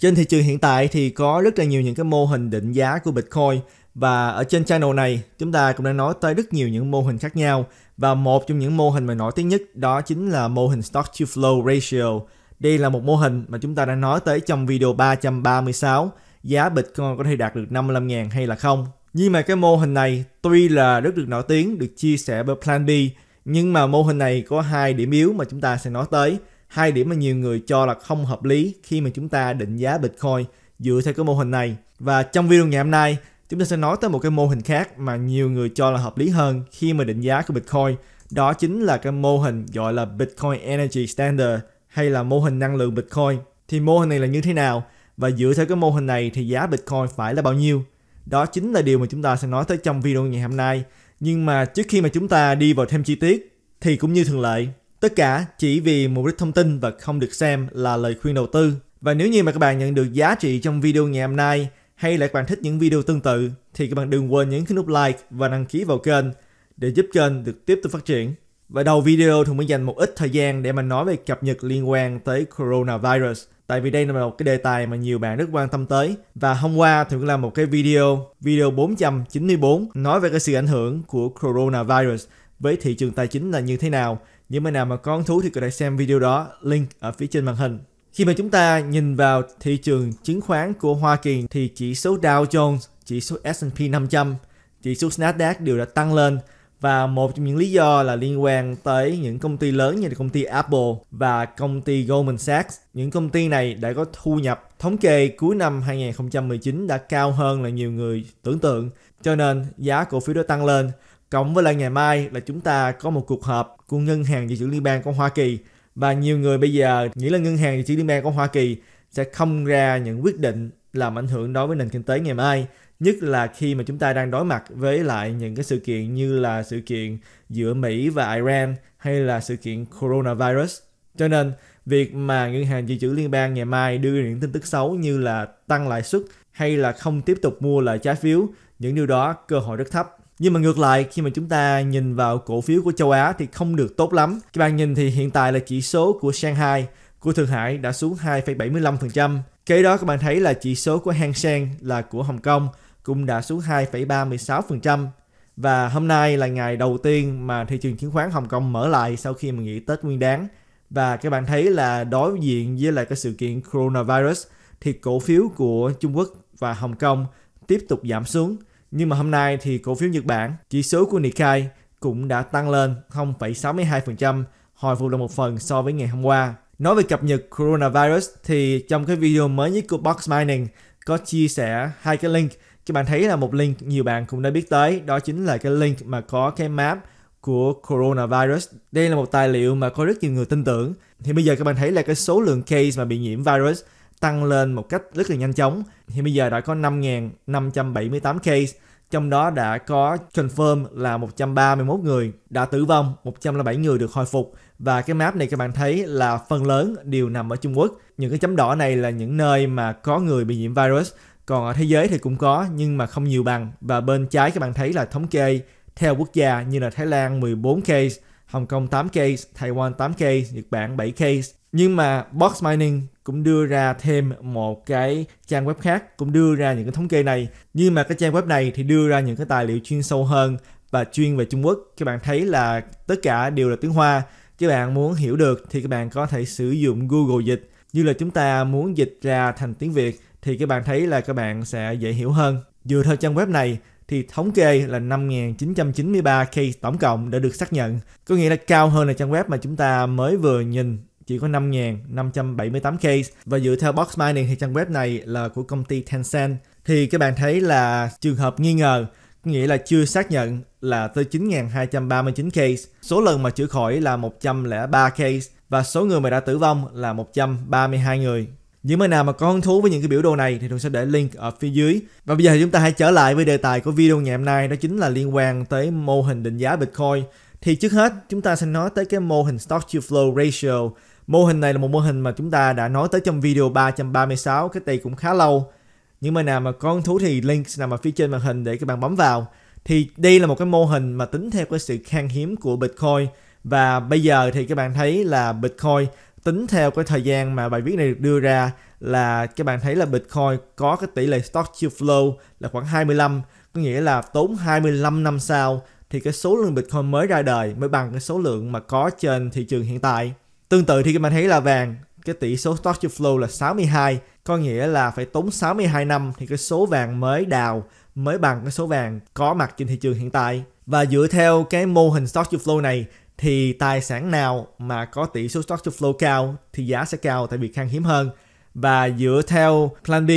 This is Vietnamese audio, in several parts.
Trên thị trường hiện tại thì có rất là nhiều những cái mô hình định giá của Bitcoin và ở trên channel này chúng ta cũng đã nói tới rất nhiều những mô hình khác nhau và một trong những mô hình mà nổi tiếng nhất đó chính là mô hình Stock to Flow Ratio. Đây là một mô hình mà chúng ta đã nói tới trong video 336 giá Bitcoin có thể đạt được 55.000 hay là không. Nhưng mà cái mô hình này tuy là rất được nổi tiếng, được chia sẻ bởi Plan B, nhưng mà mô hình này có hai điểm yếu mà chúng ta sẽ nói tới. Hai điểm mà nhiều người cho là không hợp lý khi mà chúng ta định giá Bitcoin dựa theo cái mô hình này. Và trong video ngày hôm nay, chúng ta sẽ nói tới một cái mô hình khác mà nhiều người cho là hợp lý hơn khi mà định giá của Bitcoin. Đó chính là cái mô hình gọi là Bitcoin Energy Standard hay là mô hình năng lượng Bitcoin. Thì mô hình này là như thế nào? Và dựa theo cái mô hình này thì giá Bitcoin phải là bao nhiêu? Đó chính là điều mà chúng ta sẽ nói tới trong video ngày hôm nay. Nhưng mà trước khi mà chúng ta đi vào thêm chi tiết thì cũng như thường lệ, Tất cả chỉ vì mục đích thông tin và không được xem là lời khuyên đầu tư. Và nếu như mà các bạn nhận được giá trị trong video ngày hôm nay hay là các bạn thích những video tương tự thì các bạn đừng quên nhấn cái nút like và đăng ký vào kênh để giúp kênh được tiếp tục phát triển. Và đầu video thì muốn dành một ít thời gian để mà nói về cập nhật liên quan tới coronavirus. Tại vì đây là một cái đề tài mà nhiều bạn rất quan tâm tới. Và hôm qua thì cũng làm một cái video, video 494 nói về cái sự ảnh hưởng của coronavirus với thị trường tài chính là như thế nào những bạn nào mà có thú thì có thể xem video đó, link ở phía trên màn hình. Khi mà chúng ta nhìn vào thị trường chứng khoán của Hoa Kỳ thì chỉ số Dow Jones, chỉ số S&P 500, chỉ số Nasdaq đều đã tăng lên và một trong những lý do là liên quan tới những công ty lớn như là công ty Apple và công ty Goldman Sachs. Những công ty này đã có thu nhập thống kê cuối năm 2019 đã cao hơn là nhiều người tưởng tượng, cho nên giá cổ phiếu đã tăng lên Cộng với lại ngày mai là chúng ta có một cuộc họp của Ngân hàng Dự trữ Liên bang của Hoa Kỳ và nhiều người bây giờ nghĩ là Ngân hàng Dự trữ Liên bang của Hoa Kỳ sẽ không ra những quyết định làm ảnh hưởng đối với nền kinh tế ngày mai nhất là khi mà chúng ta đang đối mặt với lại những cái sự kiện như là sự kiện giữa Mỹ và Iran hay là sự kiện coronavirus. Cho nên việc mà ngân hàng dự trữ liên bang ngày mai đưa những tin tức xấu như là tăng lãi suất hay là không tiếp tục mua lại trái phiếu, những điều đó cơ hội rất thấp nhưng mà ngược lại khi mà chúng ta nhìn vào cổ phiếu của châu Á thì không được tốt lắm. Các bạn nhìn thì hiện tại là chỉ số của Shanghai của Thượng Hải đã xuống 2,75%. Kế đó các bạn thấy là chỉ số của Hang Seng là của Hồng Kông cũng đã xuống 2,36%. Và hôm nay là ngày đầu tiên mà thị trường chứng khoán Hồng Kông mở lại sau khi mà nghỉ Tết Nguyên đáng. Và các bạn thấy là đối diện với lại cái sự kiện coronavirus thì cổ phiếu của Trung Quốc và Hồng Kông tiếp tục giảm xuống – nhưng mà hôm nay thì cổ phiếu Nhật Bản, chỉ số của Nikkei cũng đã tăng lên 0,62%, hồi phục được một phần so với ngày hôm qua. Nói về cập nhật coronavirus thì trong cái video mới nhất của Box Mining có chia sẻ hai cái link. Các bạn thấy là một link nhiều bạn cũng đã biết tới, đó chính là cái link mà có cái map của coronavirus. Đây là một tài liệu mà có rất nhiều người tin tưởng. Thì bây giờ các bạn thấy là cái số lượng case mà bị nhiễm virus tăng lên một cách rất là nhanh chóng. Hiện bây giờ đã có 5.578 case, trong đó đã có confirm là 131 người đã tử vong, 107 người được hồi phục. Và cái map này các bạn thấy là phần lớn đều nằm ở Trung Quốc. Những cái chấm đỏ này là những nơi mà có người bị nhiễm virus. Còn ở thế giới thì cũng có nhưng mà không nhiều bằng. Và bên trái các bạn thấy là thống kê theo quốc gia như là Thái Lan 14 case, Hồng Kông 8 case, Taiwan 8 case, Nhật Bản 7 case. Nhưng mà Box Mining cũng đưa ra thêm một cái trang web khác cũng đưa ra những cái thống kê này. Nhưng mà cái trang web này thì đưa ra những cái tài liệu chuyên sâu hơn và chuyên về Trung Quốc. Các bạn thấy là tất cả đều là tiếng Hoa. Các bạn muốn hiểu được thì các bạn có thể sử dụng Google dịch. Như là chúng ta muốn dịch ra thành tiếng Việt thì các bạn thấy là các bạn sẽ dễ hiểu hơn. Dựa theo trang web này thì thống kê là 5.993 case tổng cộng đã được xác nhận. Có nghĩa là cao hơn là trang web mà chúng ta mới vừa nhìn chỉ có 5.578 case và dựa theo Box Mining thì trang web này là của công ty Tencent thì các bạn thấy là trường hợp nghi ngờ nghĩa là chưa xác nhận là tới 9.239 case. Số lần mà chữa khỏi là 103 case và số người mà đã tử vong là 132 người. Những bạn nào mà có hứng thú với những cái biểu đồ này thì tôi sẽ để link ở phía dưới. Và bây giờ chúng ta hãy trở lại với đề tài của video ngày hôm nay đó chính là liên quan tới mô hình định giá Bitcoin. Thì trước hết chúng ta sẽ nói tới cái mô hình Stock to Flow Ratio. Mô hình này là một mô hình mà chúng ta đã nói tới trong video 336, cái này cũng khá lâu. Những bạn nào mà có hứng thú thì link nằm ở phía trên màn hình để các bạn bấm vào. Thì đây là một cái mô hình mà tính theo cái sự khan hiếm của Bitcoin và bây giờ thì các bạn thấy là Bitcoin tính theo cái thời gian mà bài viết này được đưa ra là các bạn thấy là Bitcoin có cái tỷ lệ stock to flow là khoảng 25 có nghĩa là tốn 25 năm sau thì cái số lượng Bitcoin mới ra đời mới bằng cái số lượng mà có trên thị trường hiện tại. Tương tự thì các bạn thấy là vàng cái tỷ số stock to flow là 62 có nghĩa là phải tốn 62 năm thì cái số vàng mới đào mới bằng cái số vàng có mặt trên thị trường hiện tại. Và dựa theo cái mô hình stock to flow này thì tài sản nào mà có tỷ số stock to flow cao thì giá sẽ cao tại vì khan hiếm hơn và dựa theo plan B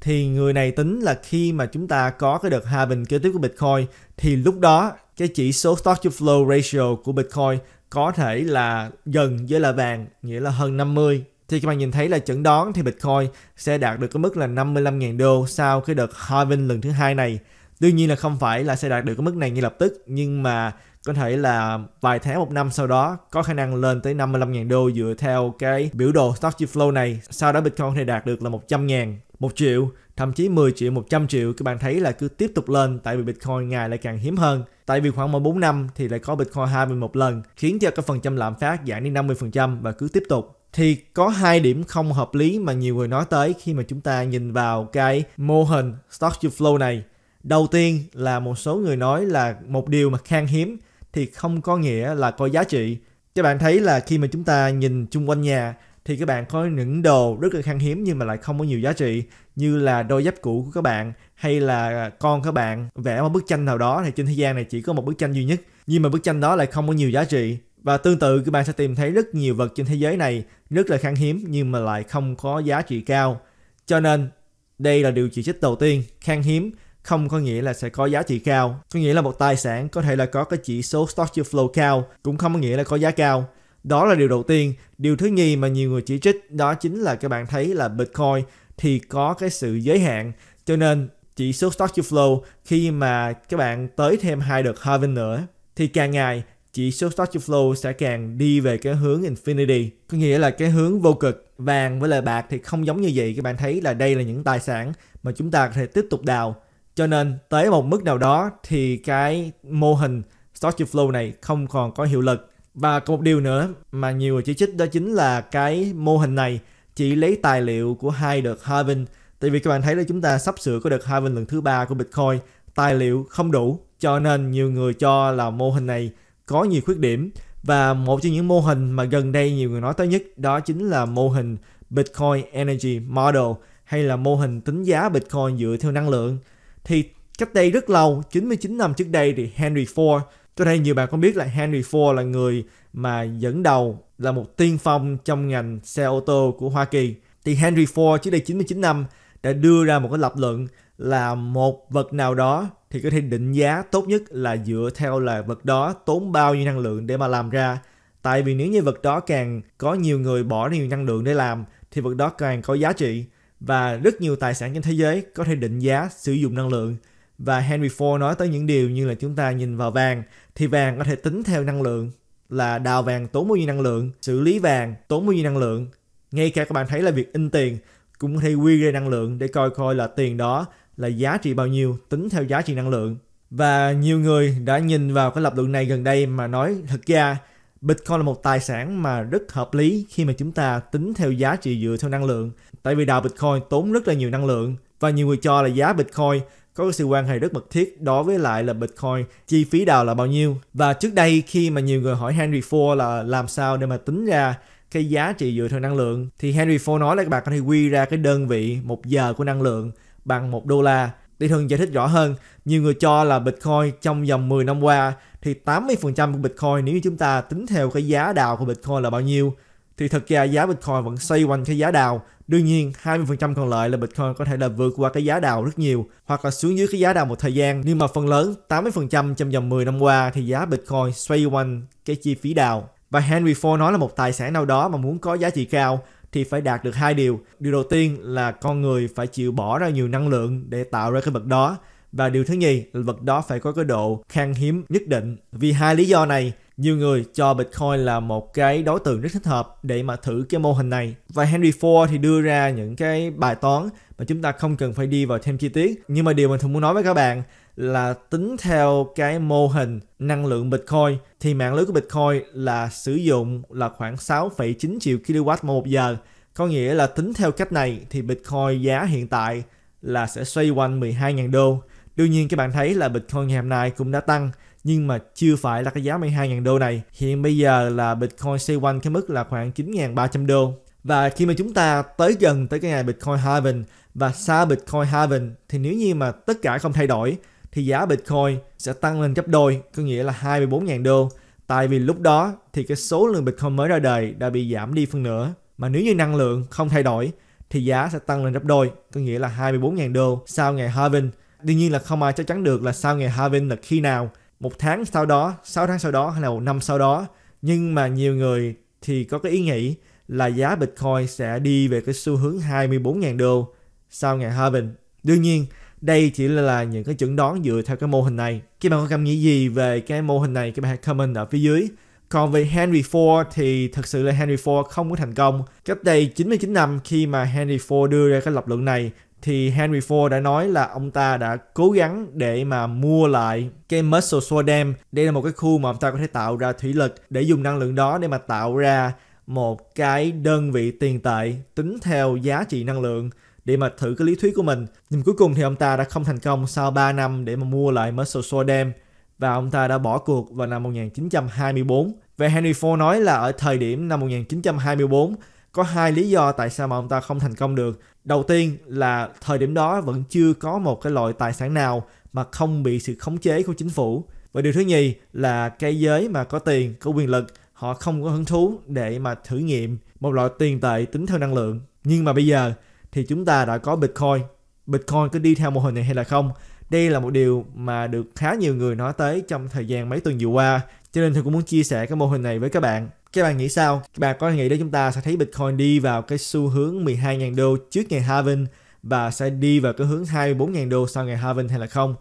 thì người này tính là khi mà chúng ta có cái đợt halving kế tiếp của Bitcoin thì lúc đó cái chỉ số stock to flow ratio của Bitcoin có thể là gần với là vàng, nghĩa là hơn 50. Thì các bạn nhìn thấy là chẩn đoán thì Bitcoin sẽ đạt được cái mức là 55.000 đô sau cái đợt halving lần thứ hai này. Tuy nhiên là không phải là sẽ đạt được cái mức này ngay lập tức, nhưng mà có thể là vài tháng một năm sau đó có khả năng lên tới 55.000 đô dựa theo cái biểu đồ stock flow này sau đó Bitcoin có thể đạt được là 100.000 1 triệu, thậm chí 10 triệu, 100 triệu các bạn thấy là cứ tiếp tục lên tại vì Bitcoin ngày lại càng hiếm hơn. Tại vì khoảng mỗi 4 năm thì lại có Bitcoin 21 lần, khiến cho cái phần trăm lạm phát giảm đến 50% và cứ tiếp tục thì có hai điểm không hợp lý mà nhiều người nói tới khi mà chúng ta nhìn vào cái mô hình stock to flow này. Đầu tiên là một số người nói là một điều mà khan hiếm thì không có nghĩa là có giá trị các bạn thấy là khi mà chúng ta nhìn chung quanh nhà thì các bạn có những đồ rất là khan hiếm nhưng mà lại không có nhiều giá trị như là đôi dép cũ của các bạn hay là con các bạn vẽ một bức tranh nào đó thì trên thế gian này chỉ có một bức tranh duy nhất nhưng mà bức tranh đó lại không có nhiều giá trị và tương tự các bạn sẽ tìm thấy rất nhiều vật trên thế giới này rất là khan hiếm nhưng mà lại không có giá trị cao cho nên đây là điều chỉ trích đầu tiên khan hiếm không có nghĩa là sẽ có giá trị cao. Có nghĩa là một tài sản có thể là có cái chỉ số stock to flow cao, cũng không có nghĩa là có giá cao. Đó là điều đầu tiên. Điều thứ nhì mà nhiều người chỉ trích đó chính là các bạn thấy là Bitcoin thì có cái sự giới hạn. Cho nên chỉ số stock to flow khi mà các bạn tới thêm hai đợt halving nữa thì càng ngày chỉ số stock to flow sẽ càng đi về cái hướng infinity có nghĩa là cái hướng vô cực vàng với lại bạc thì không giống như vậy các bạn thấy là đây là những tài sản mà chúng ta có thể tiếp tục đào cho nên tới một mức nào đó thì cái mô hình Stock to Flow này không còn có hiệu lực. Và có một điều nữa mà nhiều người chỉ trích đó chính là cái mô hình này chỉ lấy tài liệu của hai đợt halving. Tại vì các bạn thấy là chúng ta sắp sửa có đợt halving lần thứ ba của Bitcoin, tài liệu không đủ cho nên nhiều người cho là mô hình này có nhiều khuyết điểm và một trong những mô hình mà gần đây nhiều người nói tới nhất đó chính là mô hình Bitcoin Energy Model hay là mô hình tính giá Bitcoin dựa theo năng lượng thì cách đây rất lâu 99 năm trước đây thì Henry Ford tôi đây nhiều bạn có biết là Henry Ford là người mà dẫn đầu là một tiên phong trong ngành xe ô tô của Hoa Kỳ thì Henry Ford trước đây 99 năm đã đưa ra một cái lập luận là một vật nào đó thì có thể định giá tốt nhất là dựa theo là vật đó tốn bao nhiêu năng lượng để mà làm ra tại vì nếu như vật đó càng có nhiều người bỏ nhiều năng lượng để làm thì vật đó càng có giá trị và rất nhiều tài sản trên thế giới có thể định giá sử dụng năng lượng và Henry Ford nói tới những điều như là chúng ta nhìn vào vàng thì vàng có thể tính theo năng lượng là đào vàng tốn bao nhiêu năng lượng, xử lý vàng tốn bao nhiêu năng lượng. Ngay cả các bạn thấy là việc in tiền cũng có thể quy ra năng lượng để coi coi là tiền đó là giá trị bao nhiêu tính theo giá trị năng lượng. Và nhiều người đã nhìn vào cái lập luận này gần đây mà nói thật ra Bitcoin là một tài sản mà rất hợp lý khi mà chúng ta tính theo giá trị dựa theo năng lượng. Tại vì đào Bitcoin tốn rất là nhiều năng lượng và nhiều người cho là giá Bitcoin có sự quan hệ rất mật thiết đối với lại là Bitcoin chi phí đào là bao nhiêu. Và trước đây khi mà nhiều người hỏi Henry Ford là làm sao để mà tính ra cái giá trị dựa theo năng lượng thì Henry Ford nói là các bạn có thể quy ra cái đơn vị một giờ của năng lượng bằng một đô la Đi thường giải thích rõ hơn, nhiều người cho là Bitcoin trong vòng 10 năm qua thì 80% của Bitcoin nếu như chúng ta tính theo cái giá đào của Bitcoin là bao nhiêu thì thật ra giá Bitcoin vẫn xoay quanh cái giá đào. Đương nhiên 20% còn lại là Bitcoin có thể là vượt qua cái giá đào rất nhiều hoặc là xuống dưới cái giá đào một thời gian. Nhưng mà phần lớn 80% trong vòng 10 năm qua thì giá Bitcoin xoay quanh cái chi phí đào. Và Henry Ford nói là một tài sản nào đó mà muốn có giá trị cao thì phải đạt được hai điều. Điều đầu tiên là con người phải chịu bỏ ra nhiều năng lượng để tạo ra cái vật đó và điều thứ nhì là vật đó phải có cái độ khan hiếm nhất định. Vì hai lý do này, nhiều người cho Bitcoin là một cái đối tượng rất thích hợp để mà thử cái mô hình này. Và Henry Ford thì đưa ra những cái bài toán mà chúng ta không cần phải đi vào thêm chi tiết. Nhưng mà điều mình thường muốn nói với các bạn là tính theo cái mô hình năng lượng Bitcoin thì mạng lưới của Bitcoin là sử dụng là khoảng 6,9 triệu kW một giờ. Có nghĩa là tính theo cách này thì Bitcoin giá hiện tại là sẽ xoay quanh 12.000 đô. Đương nhiên các bạn thấy là Bitcoin ngày hôm nay cũng đã tăng nhưng mà chưa phải là cái giá 12.000 đô này. Hiện bây giờ là Bitcoin xoay quanh cái mức là khoảng 9.300 đô. Và khi mà chúng ta tới gần tới cái ngày Bitcoin halving và xa Bitcoin halving thì nếu như mà tất cả không thay đổi thì giá Bitcoin sẽ tăng lên gấp đôi, có nghĩa là 24.000 đô. Tại vì lúc đó thì cái số lượng Bitcoin mới ra đời đã bị giảm đi phân nửa. Mà nếu như năng lượng không thay đổi thì giá sẽ tăng lên gấp đôi, có nghĩa là 24.000 đô sau ngày halving. Đương nhiên là không ai chắc chắn được là sau ngày halving là khi nào, một tháng sau đó, 6 tháng sau đó hay là một năm sau đó. Nhưng mà nhiều người thì có cái ý nghĩ là giá Bitcoin sẽ đi về cái xu hướng 24.000 đô sau ngày halving. Đương nhiên, đây chỉ là những cái chẩn đoán dựa theo cái mô hình này các bạn có cảm nghĩ gì về cái mô hình này các bạn hãy comment ở phía dưới còn về Henry Ford thì thật sự là Henry Ford không có thành công. Cách đây 99 năm khi mà Henry Ford đưa ra cái lập luận này thì Henry Ford đã nói là ông ta đã cố gắng để mà mua lại cái Muscle Shoals Dam. Đây là một cái khu mà ông ta có thể tạo ra thủy lực để dùng năng lượng đó để mà tạo ra một cái đơn vị tiền tệ tính theo giá trị năng lượng để mà thử cái lý thuyết của mình. Nhưng cuối cùng thì ông ta đã không thành công sau 3 năm để mà mua lại Mercedes-Benz và ông ta đã bỏ cuộc vào năm 1924. Về Henry Ford nói là ở thời điểm năm 1924 có hai lý do tại sao mà ông ta không thành công được. Đầu tiên là thời điểm đó vẫn chưa có một cái loại tài sản nào mà không bị sự khống chế của chính phủ. Và điều thứ nhì là cái giới mà có tiền, có quyền lực, họ không có hứng thú để mà thử nghiệm một loại tiền tệ tính theo năng lượng. Nhưng mà bây giờ thì chúng ta đã có Bitcoin. Bitcoin có đi theo mô hình này hay là không? Đây là một điều mà được khá nhiều người nói tới trong thời gian mấy tuần vừa qua. Cho nên tôi cũng muốn chia sẻ cái mô hình này với các bạn. Các bạn nghĩ sao? Các bạn có nghĩ là chúng ta sẽ thấy Bitcoin đi vào cái xu hướng 12.000 đô trước ngày halving và sẽ đi vào cái hướng 24.000 đô sau ngày halving hay là không?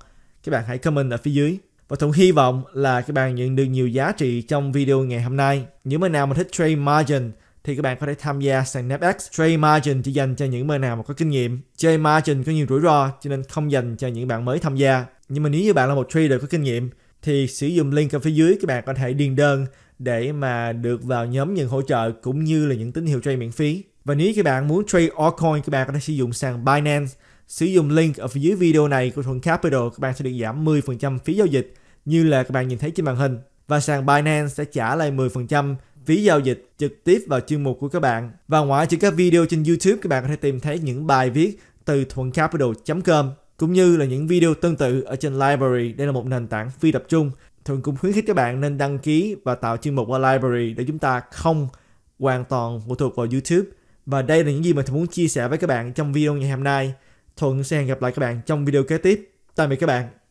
Các bạn hãy comment ở phía dưới. Và Thuận hy vọng là các bạn nhận được nhiều giá trị trong video ngày hôm nay. Những bạn nào mà thích trade margin thì các bạn có thể tham gia sàn NAPX. Trade margin chỉ dành cho những bên nào mà có kinh nghiệm. Trade margin có nhiều rủi ro cho nên không dành cho những bạn mới tham gia. Nhưng mà nếu như bạn là một trader có kinh nghiệm thì sử dụng link ở phía dưới các bạn có thể điền đơn để mà được vào nhóm nhận hỗ trợ cũng như là những tín hiệu trade miễn phí. Và nếu các bạn muốn trade altcoin các bạn có thể sử dụng sàn Binance. Sử dụng link ở phía dưới video này của Thuận Capital các bạn sẽ được giảm 10% phí giao dịch như là các bạn nhìn thấy trên màn hình. Và sàn Binance sẽ trả lại 10% phí giao dịch trực tiếp vào chuyên mục của các bạn. Và ngoài trừ các video trên YouTube, các bạn có thể tìm thấy những bài viết từ thuầncapital.com cũng như là những video tương tự ở trên Library. Đây là một nền tảng phi tập trung. Thuận cũng khuyến khích các bạn nên đăng ký và tạo chuyên mục qua Library để chúng ta không hoàn toàn phụ thuộc vào YouTube. Và đây là những gì mà Thuận muốn chia sẻ với các bạn trong video ngày hôm nay. Thuận sẽ hẹn gặp lại các bạn trong video kế tiếp. Tạm biệt các bạn.